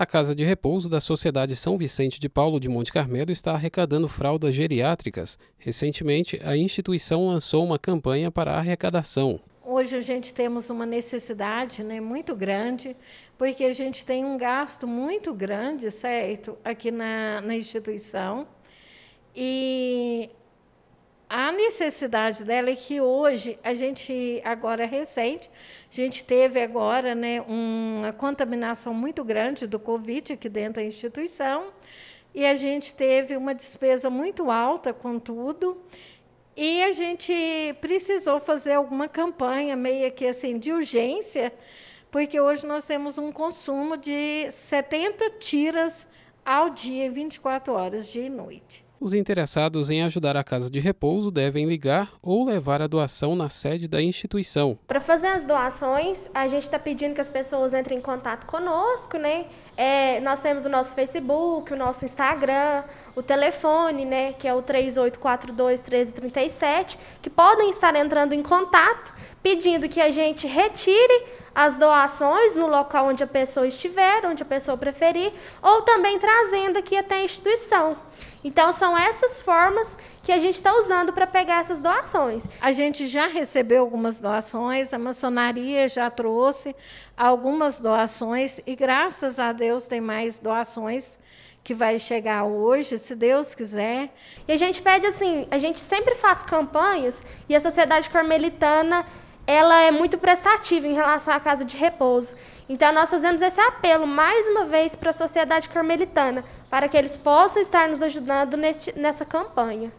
A Casa de Repouso da Sociedade São Vicente de Paulo de Monte Carmelo está arrecadando fraldas geriátricas. Recentemente, a instituição lançou uma campanha para arrecadação. Hoje a gente temos uma necessidade né, muito grande, porque a gente tem um gasto muito grande, certo, aqui na, na instituição. E necessidade dela é que hoje a gente agora recente, a gente teve agora, né, uma contaminação muito grande do COVID aqui dentro da instituição e a gente teve uma despesa muito alta com tudo. E a gente precisou fazer alguma campanha meio que assim de urgência, porque hoje nós temos um consumo de 70 tiras ao dia, 24 horas, dia e noite. Os interessados em ajudar a casa de repouso devem ligar ou levar a doação na sede da instituição. Para fazer as doações, a gente está pedindo que as pessoas entrem em contato conosco, né? É, nós temos o nosso Facebook, o nosso Instagram, o telefone, né? Que é o 3842-1337, que podem estar entrando em contato pedindo que a gente retire as doações no local onde a pessoa estiver, onde a pessoa preferir, ou também trazendo aqui até a instituição. Então, são essas formas que a gente está usando para pegar essas doações. A gente já recebeu algumas doações, a maçonaria já trouxe algumas doações, e graças a Deus tem mais doações que vai chegar hoje, se Deus quiser. E a gente pede assim, a gente sempre faz campanhas e a sociedade carmelitana ela é muito prestativa em relação à casa de repouso. Então, nós fazemos esse apelo, mais uma vez, para a sociedade carmelitana, para que eles possam estar nos ajudando nesse, nessa campanha.